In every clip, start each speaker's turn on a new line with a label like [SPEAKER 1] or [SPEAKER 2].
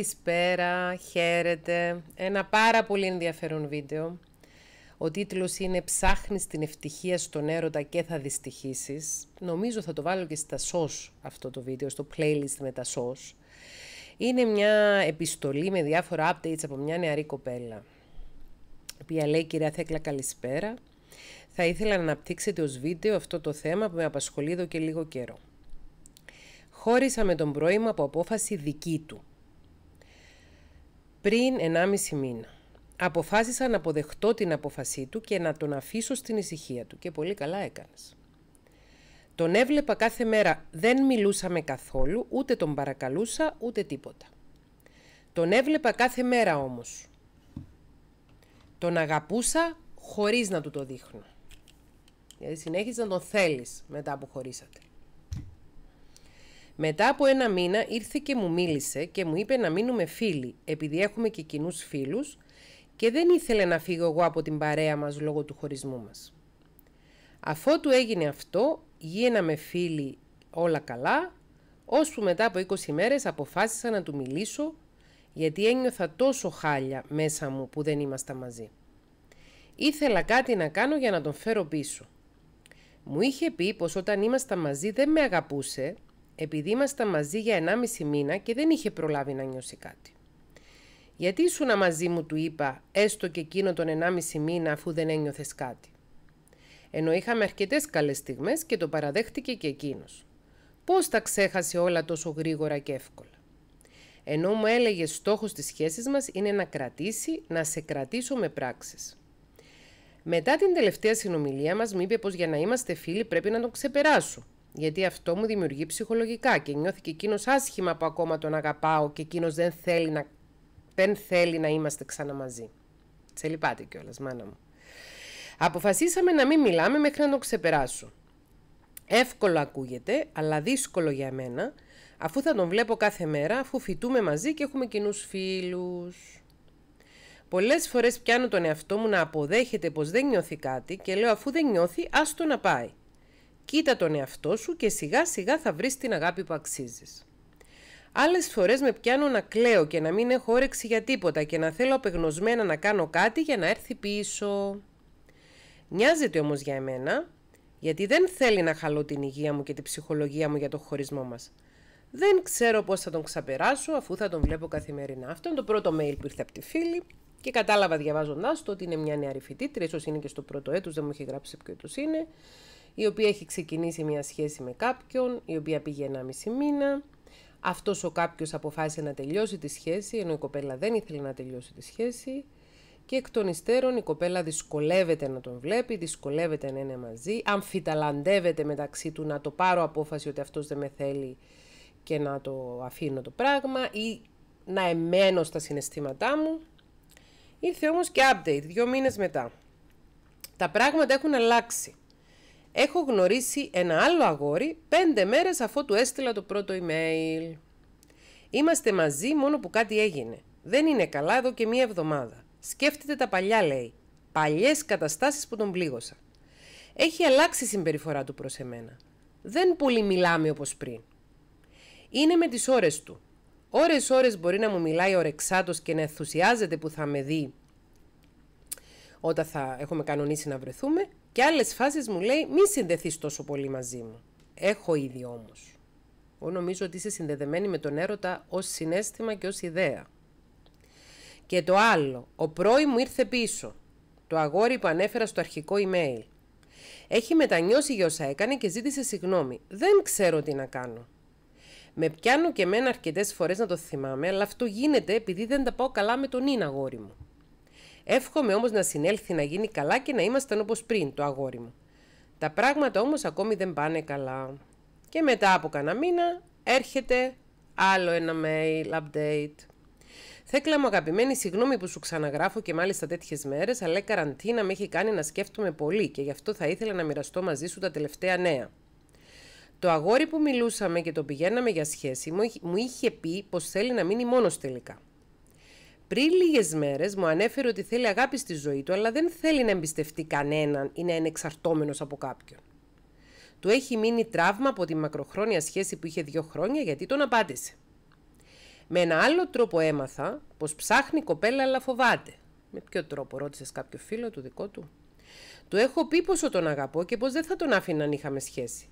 [SPEAKER 1] Καλησπέρα, χαίρετε. Ένα πάρα πολύ ενδιαφέρον βίντεο. Ο τίτλος είναι «Ψάχνεις την ευτυχία στον έρωτα και θα δυστυχήσεις». Νομίζω θα το βάλω και στα SOS αυτό το βίντεο, στο playlist με τα SOS. Είναι μια επιστολή με διάφορα updates από μια νεαρή κοπέλα. Η οποία λέει «Κυρία Θέκλα καλησπέρα. Θα ήθελα να αναπτύξετε ως βίντεο αυτό το θέμα που με απασχολεί εδώ και λίγο καιρό. Χώρισα με τον πρώιμο από απόφαση δική του πριν 1,5 μήνα αποφάσισα να αποδεχτώ την αποφασή του και να τον αφήσω στην ησυχία του και πολύ καλά έκανες. Τον έβλεπα κάθε μέρα, δεν μιλούσαμε καθόλου, ούτε τον παρακαλούσα, ούτε τίποτα. Τον έβλεπα κάθε μέρα όμως. Τον αγαπούσα χωρίς να του το δείχνω. Γιατί συνέχιζες να τον θέλεις μετά που χωρίσατε. Μετά από ένα μήνα ήρθε και μου μίλησε και μου είπε να μείνουμε φίλοι, επειδή έχουμε και κοινούς φίλους και δεν ήθελε να φύγω εγώ από την παρέα μας λόγω του χωρισμού μας. Αφότου έγινε αυτό, γίναμε φίλοι όλα καλά, ώσπου μετά από 20 μέρες αποφάσισα να του μιλήσω, γιατί ένιωθα τόσο χάλια μέσα μου που δεν ήμασταν μαζί. Ήθελα κάτι να κάνω για να τον φέρω πίσω. Μου είχε πει πως όταν ήμασταν μαζί δεν με αγαπούσε επειδή ήμασταν μαζί για 1,5 μήνα και δεν είχε προλάβει να νιώσει κάτι. «Γιατί σου να μαζί μου» του είπα, «έστω και εκείνο τον 1,5 μήνα αφού δεν ένιωθες κάτι». Ενώ είχαμε αρκετές καλές στιγμές και το παραδέχτηκε και εκείνος. Πώς τα ξέχασε όλα τόσο γρήγορα και εύκολα. Ενώ μου έλεγε στόχος της σχέσης μας είναι να κρατήσει, να σε κρατήσω με πράξεις. Μετά την τελευταία συνομιλία μας μου είπε πως για να είμαστε φίλοι πρέπει να τον ξεπεράσω γιατί αυτό μου δημιουργεί ψυχολογικά και νιώθηκε εκείνος άσχημα που ακόμα τον αγαπάω και εκείνος δεν, θέλει να, δεν θέλει να είμαστε ξανά μαζί. Σε λυπάται κιόλας, μάνα μου. Αποφασίσαμε να μην μιλάμε μέχρι να τον ξεπεράσω. Εύκολο ακούγεται, αλλά δύσκολο για μένα, αφού θα τον βλέπω κάθε μέρα, αφού φοιτούμε μαζί και έχουμε κοινούς φίλους. Πολλές φορές πιάνω τον εαυτό μου να αποδέχεται πως δεν νιώθει κάτι και λέω αφού δεν νιώθει, άστο να πάει. Κοίτα τον εαυτό σου και σιγά σιγά θα βρεις την αγάπη που αξίζεις. Άλλες φορές με πιάνω να κλαίω και να μην έχω όρεξη για τίποτα και να θέλω απεγνωσμένα να κάνω κάτι για να έρθει πίσω. Νοιάζεται όμως για εμένα, γιατί δεν θέλει να χαλώ την υγεία μου και την ψυχολογία μου για το χωρισμό μας. Δεν ξέρω πώς θα τον ξαπεράσω αφού θα τον βλέπω καθημερινά. Αυτό είναι το πρώτο mail που ήρθε από τη φίλη και κατάλαβα διαβάζοντάς το ότι είναι μια νεαρή φοιτήτρια, ίσως είναι και στο πρώτο έτος, δεν μου έχει γράψει ποιο είναι η οποία έχει ξεκινήσει μια σχέση με κάποιον, η οποία πήγε ένα μισή μήνα. Αυτός ο κάποιος αποφάσισε να τελειώσει τη σχέση, ενώ η κοπέλα δεν ήθελε να τελειώσει τη σχέση. Και εκ των υστέρων η κοπέλα δυσκολεύεται να τον βλέπει, δυσκολεύεται να είναι μαζί, αμφιταλαντεύεται μεταξύ του να το πάρω απόφαση ότι αυτός δεν με θέλει και να το αφήνω το πράγμα ή να εμένω στα συναισθήματά μου. Ήρθε όμως και update δύο μήνες μετά. Τα πράγματα έχουν αλλάξει έχω γνωρίσει ένα άλλο αγόρι πέντε μέρες αφού του έστειλα το πρώτο email. Είμαστε μαζί μόνο που κάτι έγινε. Δεν είναι καλά εδώ και μία εβδομάδα. Σκέφτεται τα παλιά, λέει. Παλιές καταστάσεις που τον πλήγωσα. Έχει αλλάξει η συμπεριφορά του προς εμένα. Δεν πολύ μιλάμε όπως πριν. Είναι με τις ώρες του. Ώρες-ώρες μπορεί να μου μιλάει ορεξάτος και να ενθουσιάζεται που θα με δει όταν θα έχουμε κανονίσει να βρεθούμε. Και άλλες φάσεις μου λέει μη συνδεθείς τόσο πολύ μαζί μου. Έχω ήδη όμως. Εγώ νομίζω ότι είσαι συνδεδεμένη με τον έρωτα ως συνέστημα και ως ιδέα. Και το άλλο, ο πρώην μου ήρθε πίσω. Το αγόρι που ανέφερα στο αρχικό email. Έχει μετανιώσει για όσα έκανε και ζήτησε συγγνώμη. Δεν ξέρω τι να κάνω. Με πιάνω και εμένα αρκετές φορές να το θυμάμαι, αλλά αυτό γίνεται επειδή δεν τα πάω καλά με τον ίν αγόρι μου. Εύχομαι όμως να συνέλθει να γίνει καλά και να ήμασταν όπως πριν, το αγόρι μου. Τα πράγματα όμως ακόμη δεν πάνε καλά. Και μετά από κανένα μήνα έρχεται άλλο ένα mail update. Θέκλα μου αγαπημένη, συγγνώμη που σου ξαναγράφω και μάλιστα τέτοιες μέρες, αλλά η καραντίνα με έχει κάνει να σκέφτομαι πολύ και γι' αυτό θα ήθελα να μοιραστώ μαζί σου τα τελευταία νέα. Το αγόρι που μιλούσαμε και το πηγαίναμε για σχέση μου είχε πει πως θέλει να μείνει μόνος τελικά. Πριν λίγες μέρες μου ανέφερε ότι θέλει αγάπη στη ζωή του, αλλά δεν θέλει να εμπιστευτεί κανέναν ή να είναι εξαρτώμενος από κάποιον. Του έχει μείνει τραύμα από τη μακροχρόνια σχέση που είχε δύο χρόνια γιατί τον απάντησε. Με ένα άλλο τρόπο έμαθα πως ψάχνει κοπέλα αλλά φοβάται. Με ποιο τρόπο, ρώτησες κάποιο φίλο του δικό του. Του έχω πει πόσο τον αγαπώ και πως δεν θα τον άφηναν αν είχαμε σχέση.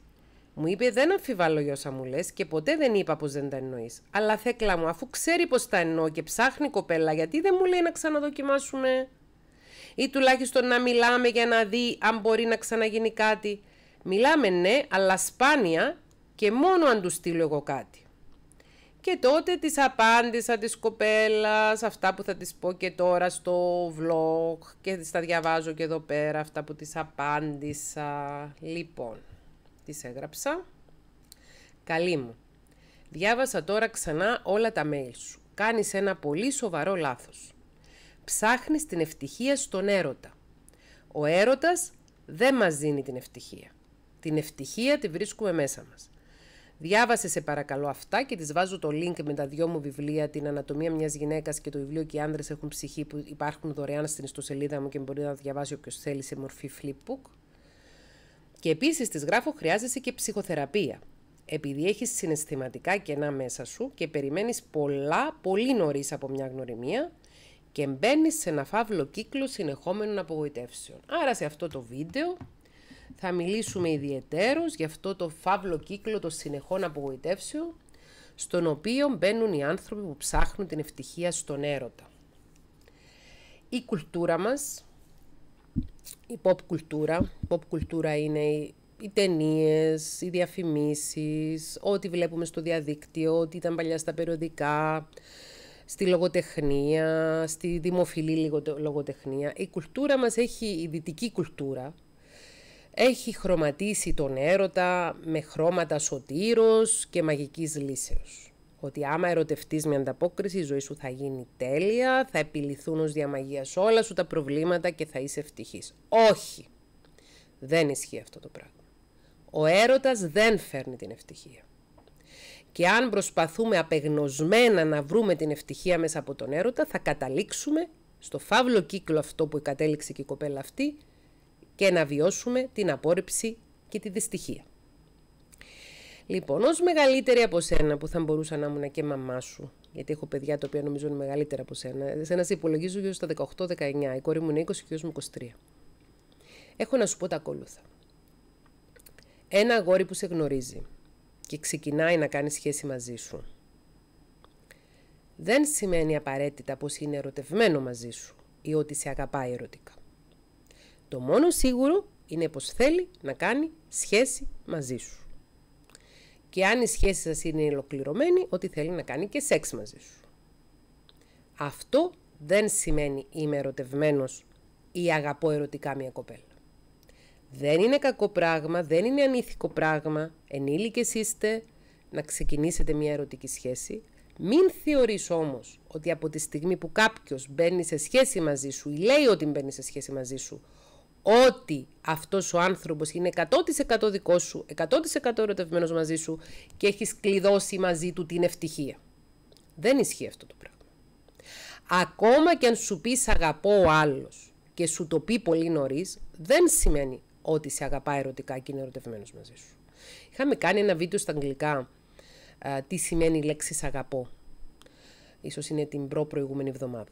[SPEAKER 1] Μου είπε: Δεν αμφιβάλλω για όσα μου λες και ποτέ δεν είπα πως δεν τα εννοείς. Αλλά θέκλα μου, αφού ξέρει πως τα εννοώ και ψάχνει κοπέλα, γιατί δεν μου λέει να ξαναδοκιμάσουμε. Ή τουλάχιστον να μιλάμε για να δει αν μπορεί να ξαναγίνει κάτι. Μιλάμε ναι, αλλά σπάνια και μόνο αν του στείλω εγώ κάτι. Και τότε της απάντησα της κοπέλας αυτά που θα της πω και τώρα στο vlog και τα διαβάζω και εδώ πέρα αυτά που της απάντησα. Λοιπόν, Τη έγραψα. Καλή μου. Διάβασα τώρα ξανά όλα τα mail σου. Κάνεις ένα πολύ σοβαρό λάθος. Ψάχνεις την ευτυχία στον έρωτα. Ο έρωτας δεν μας δίνει την ευτυχία. Την ευτυχία τη βρίσκουμε μέσα μας. Διάβασε σε παρακαλώ αυτά και τη βάζω το link με τα δυο μου βιβλία, την Ανατομία μιας γυναίκας και το βιβλίο και οι άνδρες έχουν ψυχή που υπάρχουν δωρεάν στην ιστοσελίδα μου και μπορεί να διαβάσει όποιος θέλει σε μορφή flipbook. Και επίσης της γράφω χρειάζεσαι και ψυχοθεραπεία. Επειδή έχεις συναισθηματικά κενά μέσα σου και περιμένεις πολλά πολύ νωρίς από μια γνωριμία και μπαίνεις σε ένα φαύλο κύκλο συνεχόμενων απογοητεύσεων. Άρα σε αυτό το βίντεο θα μιλήσουμε ιδιαίτερω για αυτό το φαύλο κύκλο των συνεχών απογοητεύσεων στον οποίο μπαίνουν οι άνθρωποι που ψάχνουν την ευτυχία στον έρωτα. Η κουλτούρα μας η pop κουλτούρα. pop κουλτούρα είναι οι, οι ταινίες, οι διαφημίσεις, ό,τι βλέπουμε στο διαδίκτυο, ό,τι ήταν παλιά στα περιοδικά, στη λογοτεχνία, στη δημοφιλή λογοτεχνία. Η κουλτούρα μας έχει, η δυτική κουλτούρα, έχει χρωματίσει τον έρωτα με χρώματα σωτήρος και μαγικής λύσεως ότι άμα ερωτευτείς με ανταπόκριση, η ζωή σου θα γίνει τέλεια, θα επιληθούν ως διαμαγεία όλα σου τα προβλήματα και θα είσαι ευτυχής. Όχι! Δεν ισχύει αυτό το πράγμα. Ο έρωτας δεν φέρνει την ευτυχία. Και αν προσπαθούμε απεγνωσμένα να βρούμε την ευτυχία μέσα από τον έρωτα, θα καταλήξουμε στο φαύλο κύκλο αυτό που κατέληξε και η κοπέλα αυτή και να βιώσουμε την απόρριψη και τη δυστυχία. Λοιπόν, ω μεγαλύτερη από σένα που θα μπορούσα να ήμουν και μαμά σου. Γιατί έχω παιδιά τα οποία νομίζω είναι μεγαλύτερα από σένα. Σε σε υπολογίζω γύρω στα 18-19. Η κόρη μου είναι 20 και ο μου 23. Έχω να σου πω τα ακόλουθα. Ένα αγόρι που σε γνωρίζει και ξεκινάει να κάνει σχέση μαζί σου. Δεν σημαίνει απαραίτητα πως είναι ερωτευμένο μαζί σου ή ότι σε αγαπάει ερωτικά. Το μόνο σίγουρο είναι πως θέλει να κάνει σχέση μαζί σου και αν η σχέση σας είναι ολοκληρωμένη, ότι θέλει να κάνει και σεξ μαζί σου. Αυτό δεν σημαίνει είμαι ερωτευμένος ή αγαπώ ερωτικά μια κοπέλα. Δεν είναι κακό πράγμα, δεν είναι ανήθικο πράγμα, ενήλικες είστε, να ξεκινήσετε μια ερωτική σχέση. Μην θεωρείς όμως ότι από τη στιγμή που κάποιος μπαίνει σε σχέση μαζί σου ή λέει ότι μπαίνει σε σχέση μαζί σου, ότι αυτός ο άνθρωπος είναι 100% δικός σου, 100% ερωτευμένος μαζί σου και έχεις κλειδώσει μαζί του την ευτυχία. Δεν ισχύει αυτό το πράγμα. Ακόμα και αν σου πεις αγαπώ ο άλλος και σου το πει πολύ νωρίς, δεν σημαίνει ότι σε αγαπά ερωτικά και είναι ερωτευμένος μαζί σου. Είχαμε κάνει ένα βίντεο στα αγγλικά τι σημαίνει η λέξη αγαπώ. Ίσως είναι την προ προηγούμενη εβδομάδα.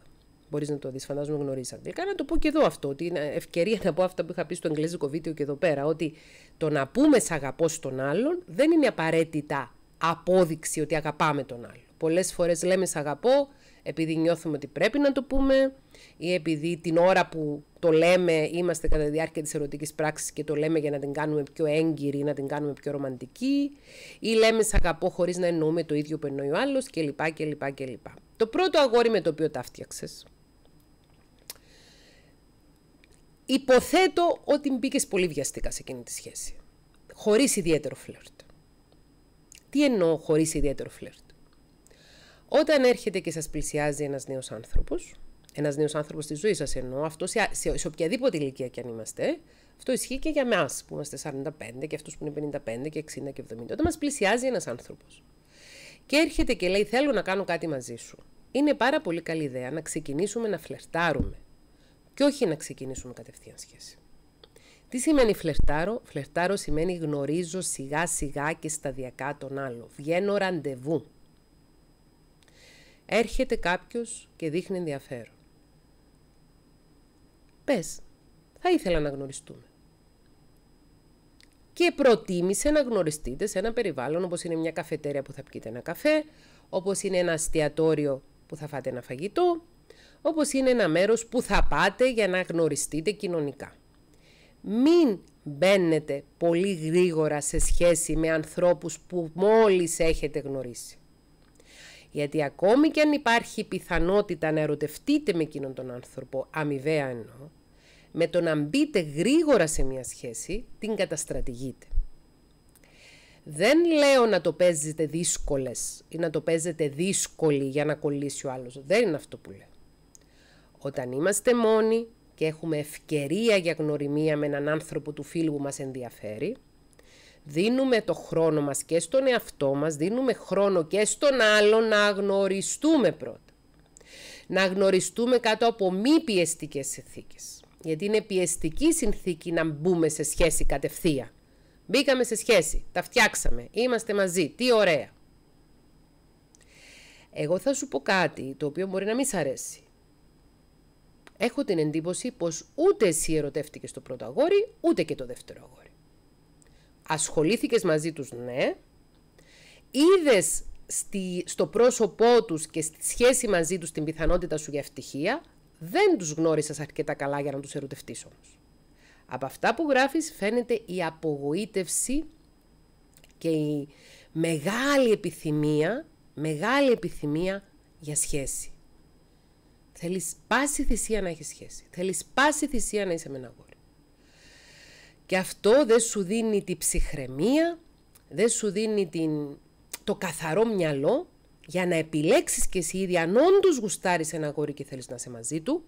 [SPEAKER 1] Μπορείς να το δεις, φαντάζομαι γνωρίσατε. Αγγλικά, ε, να το πω και εδώ αυτό, ότι είναι ευκαιρία να πω αυτά που είχα πει στο αγγλικό βίντεο και εδώ πέρα, ότι το να πούμε σ' αγαπώ στον άλλον δεν είναι απαραίτητα απόδειξη ότι αγαπάμε τον άλλον. Πολλές φορές λέμε σ' αγαπώ επειδή νιώθουμε ότι πρέπει να το πούμε ή επειδή την ώρα που το λέμε είμαστε κατά τη διάρκεια της ερωτικής πράξης και το λέμε για να την κάνουμε πιο έγκυρη, να την κάνουμε πιο ρομαντική ή λέμε σ' αγαπώ χωρίς να εννοούμε το ίδιο που εννοεί ο άλλος κλπ. Το πρώτο αγόρι με το οποίο τα φτιάξες Υποθέτω ότι μπήκες πολύ βιαστικά σε εκείνη τη σχέση. Χωρίς ιδιαίτερο φλερτ. Τι εννοώ χωρίς ιδιαίτερο φλερτ. Όταν έρχεται και σας πλησιάζει ένας νέος άνθρωπος, ένας νέος άνθρωπος στη ζωή σας εννοώ, αυτό σε, σε, σε οποιαδήποτε ηλικία κι αν είμαστε, αυτό ισχύει και για εμάς που είμαστε 45 και αυτούς που είναι 55 και 60 και 70. Όταν μας πλησιάζει ένας άνθρωπος και έρχεται και λέει: Θέλω να κάνω κάτι μαζί σου. Είναι πάρα πολύ καλή ιδέα να ξεκινήσουμε να φλερτάρουμε και όχι να ξεκινήσουμε κατευθείαν σχέση. Τι σημαίνει φλερτάρω? Φλερτάρω σημαίνει γνωρίζω σιγά σιγά και σταδιακά τον άλλο. Βγαίνω ραντεβού. Έρχεται κάποιος και δείχνει ενδιαφέρον. Πες, θα ήθελα να γνωριστούμε. Και προτίμησε να γνωριστείτε σε ένα περιβάλλον όπως είναι μια καφετέρια που θα πιείτε ένα καφέ, όπως είναι ένα αστιατόριο που θα φάτε ένα φαγητό, όπως είναι ένα μέρος που θα πάτε για να γνωριστείτε κοινωνικά. Μην μπαίνετε πολύ γρήγορα σε σχέση με ανθρώπους που μόλις έχετε γνωρίσει. Γιατί ακόμη και αν υπάρχει πιθανότητα να ερωτευτείτε με εκείνον τον άνθρωπο, αμοιβαία εννοώ, με το να μπείτε γρήγορα σε μια σχέση, την καταστρατηγείτε. Δεν λέω να το παίζετε δύσκολες ή να το παίζετε δύσκολη για να κολλήσει ο άλλος. Δεν είναι αυτό που λέω. Όταν είμαστε μόνοι και έχουμε ευκαιρία για γνωριμία με έναν άνθρωπο του φίλου που μας ενδιαφέρει, δίνουμε το χρόνο μας και στον εαυτό μας, δίνουμε χρόνο και στον άλλο να γνωριστούμε πρώτα. Να γνωριστούμε κάτω από μη πιεστικές συνθήκες. Γιατί είναι πιεστική συνθήκη να μπούμε σε σχέση κατευθείαν. Μπήκαμε σε σχέση, τα φτιάξαμε, είμαστε μαζί, τι ωραία. Εγώ θα σου πω κάτι το οποίο μπορεί να μην σ' αρέσει έχω την εντύπωση πως ούτε εσύ ερωτεύτηκες το πρώτο αγόρι, ούτε και το δεύτερο αγόρι. Ασχολήθηκες μαζί τους, ναι. Είδες στη, στο πρόσωπό τους και στη σχέση μαζί τους την πιθανότητα σου για ευτυχία, δεν τους γνώρισες αρκετά καλά για να τους ερωτευτείς όμως. Από αυτά που γράφεις φαίνεται η απογοήτευση και η μεγάλη επιθυμία, μεγάλη επιθυμία για σχέση. Θέλεις πάση θυσία να έχεις σχέση. Θέλεις πάση θυσία να είσαι με ένα αγόρι. Και αυτό δεν σου δίνει την ψυχραιμία, δεν σου δίνει την... το καθαρό μυαλό για να επιλέξεις και εσύ ήδη αν όντως γουστάρεις ένα αγόρι και θέλεις να είσαι μαζί του,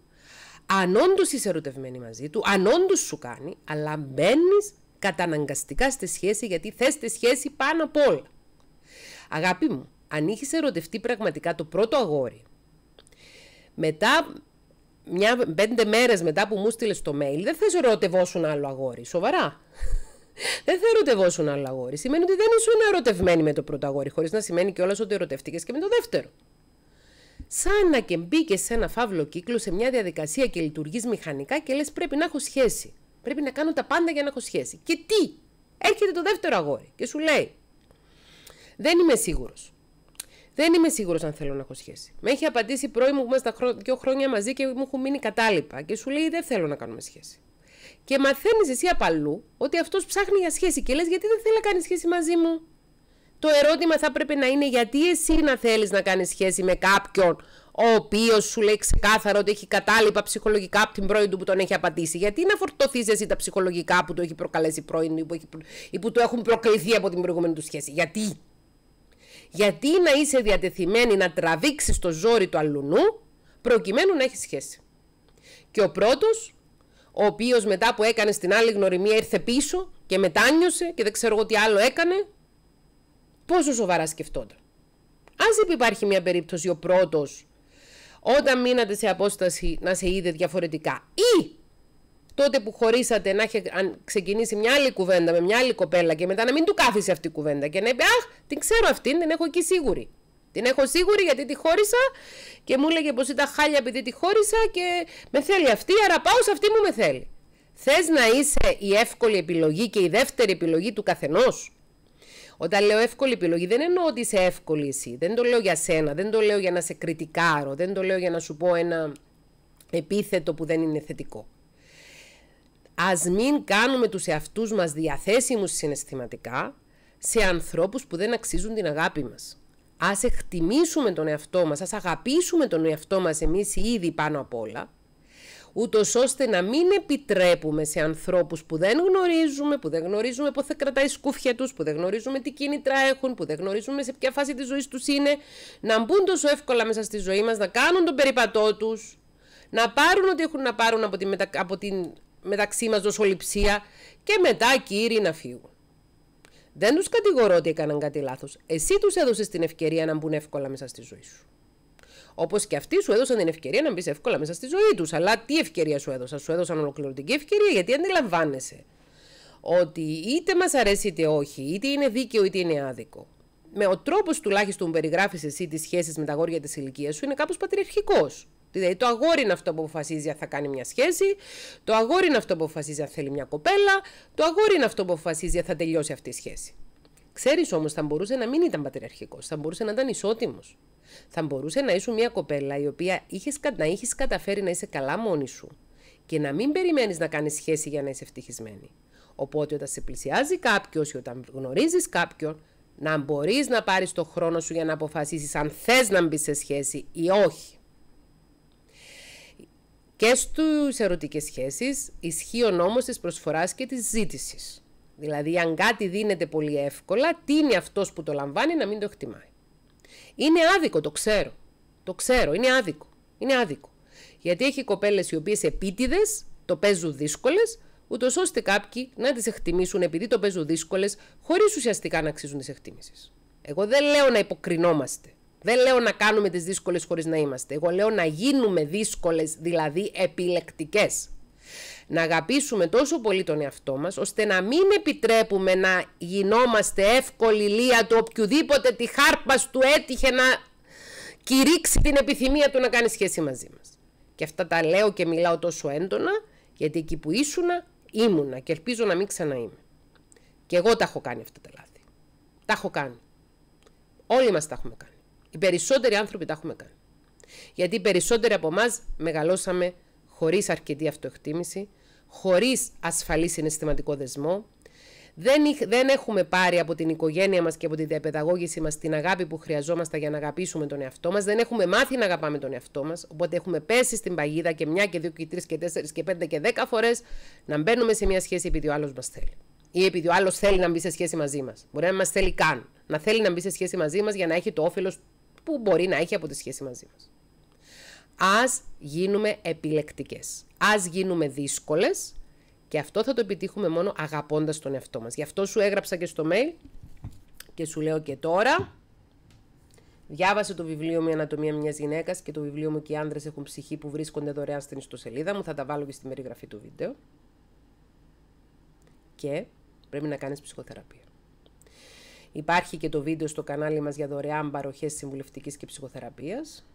[SPEAKER 1] αν όντως είσαι ερωτευμένη μαζί του, αν όντως σου κάνει, αλλά μπαίνεις καταναγκαστικά στη σχέση γιατί θες τη σχέση πάνω απ' όλα. Αγάπη μου, αν είχες ερωτευτεί πραγματικά το πρώτο αγόρι μετά, μια, πέντε μέρες μετά που μου στείλες το mail, δεν θες ερωτευόσουν άλλο αγόρι, σοβαρά. δεν θα ερωτευόσουν άλλο αγόρι. Σημαίνει ότι δεν ήσουν ερωτευμένη με το πρώτο αγόρι, χωρίς να σημαίνει κιόλας ότι ερωτευτήκε και με το δεύτερο. Σαν να και μπήκες σε ένα φαύλο κύκλο, σε μια διαδικασία και λειτουργείς μηχανικά και λες: Πρέπει να έχω σχέση. Πρέπει να κάνω τα πάντα για να έχω σχέση. Και τι, έρχεται το δεύτερο αγόρι και σου λέει: Δεν είμαι σίγουρος. Δεν είμαι σίγουρος αν θέλω να έχω σχέση. Με έχει απαντήσει πρώην μου που είμαστε δύο χρόνια μαζί και μου έχουν μείνει κατάλοιπα και σου λέει δεν θέλω να κάνουμε σχέση. Και μαθαίνεις εσύ απαλού ότι αυτός ψάχνει για σχέση και λες γιατί δεν θέλει να κάνει σχέση μαζί μου. Το ερώτημα θα πρέπει να είναι γιατί εσύ να θέλεις να κάνεις σχέση με κάποιον ο οποίος σου λέει ξεκάθαρο ότι έχει κατάλοιπα ψυχολογικά από την πρώην του που τον έχει απαντήσει. Γιατί να φορτωθείς εσύ τα ψυχολογικά που του έχει προκαλέσει πρώην ή που, έχει, ή που του έχουν προκληθεί από την προηγούμενη του σχέση. Γιατί. Γιατί να είσαι διατεθειμένη να τραβήξεις το ζόρι του αλουνού προκειμένου να έχεις σχέση. Και ο πρώτος, ο οποίος μετά που έκανε στην άλλη γνωριμία ήρθε πίσω και μετάνιωσε και δεν ξέρω εγώ τι άλλο έκανε, πόσο σοβαρά σκεφτόταν. Ας υπάρχει μια περίπτωση ο πρώτος όταν μείνατε σε απόσταση να σε είδε διαφορετικά ή τότε που χωρίσατε να έχει ξεκινήσει μια άλλη κουβέντα με μια άλλη κοπέλα και μετά να μην του κάθισε αυτή η κουβέντα και να είπε Αχ, την ξέρω αυτήν, την έχω εκεί σίγουρη. Την έχω σίγουρη γιατί τη χώρισα και μου έλεγε πως ήταν χάλια επειδή τη χώρισα και με θέλει αυτή, άρα πάω σε αυτή μου, με θέλει. Θες να είσαι η εύκολη επιλογή και η δεύτερη επιλογή του καθενός. Όταν λέω εύκολη επιλογή, δεν εννοώ ότι είσαι εύκολη εσύ. Δεν το λέω για σένα, δεν το λέω για να σε κριτικάρω, δεν το λέω για να σου πω ένα επίθετο που δεν είναι θετικό. Ας μην κάνουμε τους εαυτούς μας διαθέσιμους συναισθηματικά σε ανθρώπους που δεν αξίζουν την αγάπη μας. Ας εκτιμήσουμε τον εαυτό μας, ας αγαπήσουμε τον εαυτό μας εμείς ήδη πάνω απ' όλα, ούτως ώστε να μην επιτρέπουμε σε ανθρώπους που δεν γνωρίζουμε, που δεν γνωρίζουμε θα κρατάει σκούφια τους, που δεν γνωρίζουμε τι κίνητρα έχουν, που δεν γνωρίζουμε σε ποια φάση της ζωής τους είναι, να μπουν τόσο εύκολα μέσα στη ζωή μας, να κάνουν τον περιπατό τους, να πάρουν ό,τι έχουν να πάρουν από την, από την μεταξύ μας δοσοληψία και μετά κύριοι να φύγουν. Δεν τους κατηγορώ ότι έκαναν κάτι λάθος. Εσύ τους έδωσες την ευκαιρία να μπουν εύκολα μέσα στη ζωή σου. Όπως και αυτοί σου έδωσαν την ευκαιρία να μπεις εύκολα μέσα στη ζωή τους. Αλλά τι ευκαιρία σου έδωσαν, σου έδωσαν ολοκληρωτική ευκαιρία, γιατί αντιλαμβάνεσαι ότι είτε μας αρέσει είτε όχι, είτε είναι δίκαιο είτε είναι άδικο. Με ο τρόπος τουλάχιστον που περιγράφεις εσύ τις σχέσεις με τα γόρια της ηλικίας σου είναι κάπως πατριαρχικός. Δηλαδή το αγόρι είναι αυτό που αποφασίζει αν θα κάνει μια σχέση, το αγόρι είναι αυτό που αποφασίζει αν θέλει μια κοπέλα, το αγόρι είναι αυτό που αποφασίζει αν θα τελειώσει αυτή η σχέση. Ξέρεις όμως, θα μπορούσε να μην ήταν πατριαρχικός, θα μπορούσε να ήταν ισότιμος. Θα μπορούσε να είσαι μια κοπέλα η οποία είχες, να έχει καταφέρει να είσαι καλά μόνη σου και να μην περιμένεις να κάνεις σχέση για να είσαι ευτυχισμένη. Οπότε όταν σε πλησιάζει κάποιος ή όταν γνωρίζεις κάποιον, να μπορείς να πάρεις το χρόνο σου για να αποφασίσεις αν θες να μπει σε σχέση ή όχι. Και στους ερωτικές σχέσεις ισχύει ο νόμος της προσφοράς και της ζήτησης. Δηλαδή, αν κάτι δίνεται πολύ εύκολα, τι είναι αυτός που το λαμβάνει να μην το εκτιμάει. Είναι άδικο, το ξέρω. Το ξέρω, είναι άδικο. Είναι άδικο. Γιατί έχει κοπέλες οι οποίες επίτηδες το παίζουν δύσκολες, ούτως ώστε κάποιοι να τις εκτιμήσουν επειδή το παίζουν δύσκολες, χωρίς ουσιαστικά να αξίζουν τις εκτίμησεις. Εγώ δεν λέω να υποκρινόμαστε. Δεν λέω να κάνουμε τις δύσκολες χωρίς να είμαστε. Εγώ λέω να γίνουμε δύσκολες, δηλαδή επιλεκτικές. Να αγαπήσουμε τόσο πολύ τον εαυτό μας, ώστε να μην επιτρέπουμε να γινόμαστε εύκολη λία του οποιοδήποτε τη χάρπα του έτυχε να κηρύξει την επιθυμία του να κάνει σχέση μαζί μας. Και αυτά τα λέω και μιλάω τόσο έντονα, γιατί εκεί που ήσουνα, ήμουνα και ελπίζω να μην ξαναείμαι. Και εγώ τα έχω κάνει αυτά τα λάθη. Τα έχω κάνει. Όλοι μας τα έχουμε κάνει. Οι περισσότεροι άνθρωποι τα έχουμε κάνει. Γιατί οι περισσότεροι από εμάς μεγαλώσαμε χωρίς αρκετή αυτοεκτίμηση, χωρίς ασφαλή συναισθηματικό δεσμό. Δεν, έχουμε πάρει από την οικογένεια μας και από τη διαπαιδαγώγηση μας την αγάπη που χρειαζόμασταν για να αγαπήσουμε τον εαυτό μας. Δεν έχουμε μάθει να αγαπάμε τον εαυτό μας. Οπότε έχουμε πέσει στην παγίδα και μια και δύο και τρεις και τέσσερις και πέντε και δέκα φορές να μπαίνουμε σε μια σχέση επειδή ο άλλος μας θέλει. Ή επειδή ο άλλος θέλει να μπει σε σχέση μαζί μας. Μπορεί να μας θέλει καν. Να θέλει να μπει σε σχέση μαζί μας για να έχει το όφελος που μπορεί να έχει από τη σχέση μαζί μας. Ας γίνουμε επιλεκτικές. Ας γίνουμε δύσκολες και αυτό θα το επιτύχουμε μόνο αγαπώντας τον εαυτό μας. Γι' αυτό σου έγραψα και στο mail και σου λέω και τώρα. Διάβασε το βιβλίο μου «Η Ανατομία μιας γυναίκας» και το βιβλίο μου «Και οι άνδρες έχουν ψυχή» που βρίσκονται δωρεάν στην ιστοσελίδα μου. Θα τα βάλω και στη περιγραφή του βίντεο. Και πρέπει να κάνεις ψυχοθεραπεία. Υπάρχει και το βίντεο στο κανάλι μας για δωρεάν παροχές συμβουλευτικής και ψυχοθεραπείας.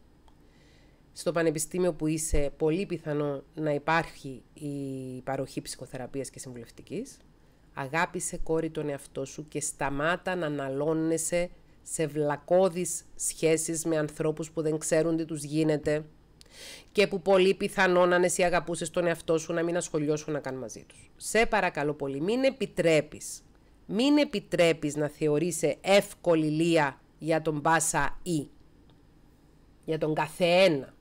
[SPEAKER 1] Στο πανεπιστήμιο που είσαι, πολύ πιθανό να υπάρχει η παροχή ψυχοθεραπείας και συμβουλευτικής. Αγάπησε κόρη τον εαυτό σου και σταμάτα να αναλώνεσαι σε βλακώδεις σχέσεις με ανθρώπους που δεν ξέρουν τι τους γίνεται και που πολύ πιθανό να εσύ αγαπούσες τον εαυτό σου να μην ασχολιώσουν να κάνουν μαζί τους. Σε παρακαλώ πολύ, μην επιτρέπεις μην επιτρέπεις να θεωρείσαι εύκολη λία για τον πάσα ή. Για τον καθένα.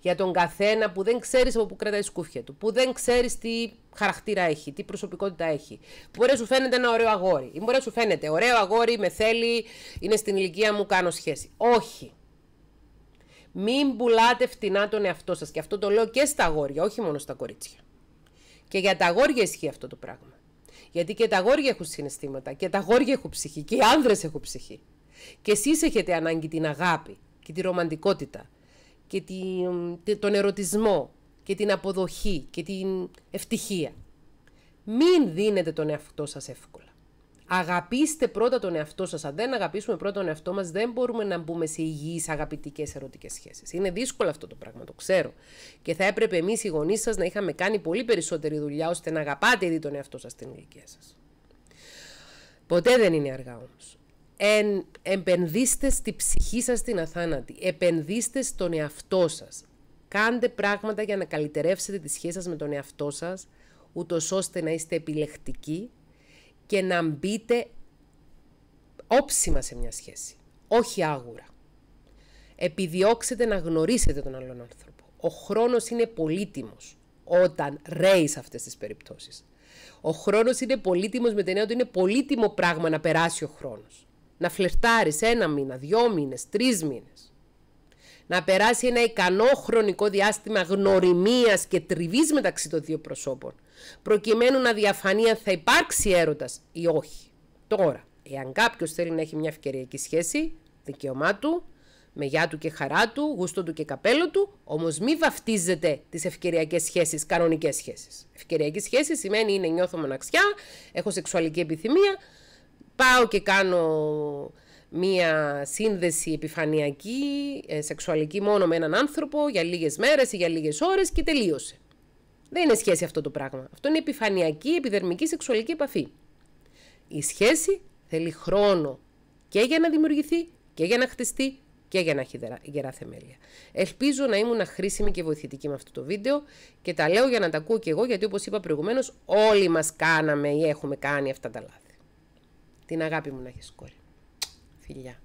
[SPEAKER 1] Για τον καθένα που δεν ξέρεις από πού κρατάει σκούφια του, που δεν ξέρεις τι χαρακτήρα έχει, τι προσωπικότητα έχει. μπορεί να σου φαίνεται ένα ωραίο αγόρι ή μπορεί να σου φαίνεται ωραίο αγόρι, με θέλει, είναι στην ηλικία μου, κάνω σχέση. Όχι. Μην πουλάτε φτηνά τον εαυτό σας και αυτό το λέω και στα αγόρια, όχι μόνο στα κορίτσια. Και για τα αγόρια ισχύει αυτό το πράγμα. Γιατί και τα γόρια έχουν συναισθήματα, και τα γόρια έχουν ψυχή, και οι άνδρες έχουν ψυχή. Και εσείς έχετε ανάγκη την αγάπη και τη ρομαντικότητα και τον ερωτισμό και την αποδοχή και την ευτυχία. Μην δίνετε τον εαυτό σας εύκολα. Αγαπήστε πρώτα τον εαυτό σας. Αν δεν αγαπήσουμε πρώτα τον εαυτό μας, δεν μπορούμε να μπούμε σε υγιείς αγαπητικές ερωτικές σχέσεις. Είναι δύσκολο αυτό το πράγμα, το ξέρω. Και θα έπρεπε εμείς οι γονείς σας να είχαμε κάνει πολύ περισσότερη δουλειά ώστε να αγαπάτε ήδη τον εαυτό σας στην ηλικία σας. Ποτέ δεν είναι αργά όμως. Εν, επενδύστε στη ψυχή σας την αθάνατη. Επενδύστε στον εαυτό σας. Κάντε πράγματα για να καλυτερεύσετε τη σχέση σας με τον εαυτό σας, ούτως ώστε να είστε επιλεκτικοί και να μπείτε όψιμα σε μια σχέση, όχι άγουρα. Επιδιώξετε να γνωρίσετε τον άλλον άνθρωπο. Ο χρόνος είναι πολύτιμος όταν ρέεις σε αυτές τις περιπτώσεις. Ο χρόνος είναι πολύτιμος με την έννοια ότι είναι πολύτιμο πράγμα να περάσει ο χρόνος. Να φλερτάρεις ένα μήνα, δυο μήνες, τρεις μήνες. Να περάσει ένα ικανό χρονικό διάστημα γνωριμίας και τριβής μεταξύ των δύο προσώπων προκειμένου να διαφανεί αν θα υπάρξει έρωτας ή όχι. Τώρα, εάν κάποιος θέλει να έχει μια ευκαιριακή σχέση, δικαίωμά του, με γιά του και χαρά του, γούστο του και καπέλο του, όμως μη βαφτίζεται τις ευκαιριακές σχέσεις, κανονικές σχέσεις. Ευκαιριακή σχέση σημαίνει είναι νιώθω μοναξιά, έχω σεξουαλική επιθυμία, πάω και κάνω μία σύνδεση επιφανειακή, ε, σεξουαλική μόνο με έναν άνθρωπο για λίγες μέρες ή για λίγες ώρες και τελείωσε. Δεν είναι σχέση αυτό το πράγμα. Αυτό είναι επιφανειακή, επιδερμική σεξουαλική επαφή. Η σχέση θέλει χρόνο και για να δημιουργηθεί και για να χτιστεί και για να έχει γερά θεμέλια. Ελπίζω να ήμουν χρήσιμη και βοηθητική με αυτό το βίντεο και τα λέω για να τα ακούω και εγώ γιατί όπως είπα προηγουμένως όλοι μας κάναμε ή έχουμε κάνει αυτά τα λάθη. Την αγάπη μου να έχεις κόρη. Φιλιά.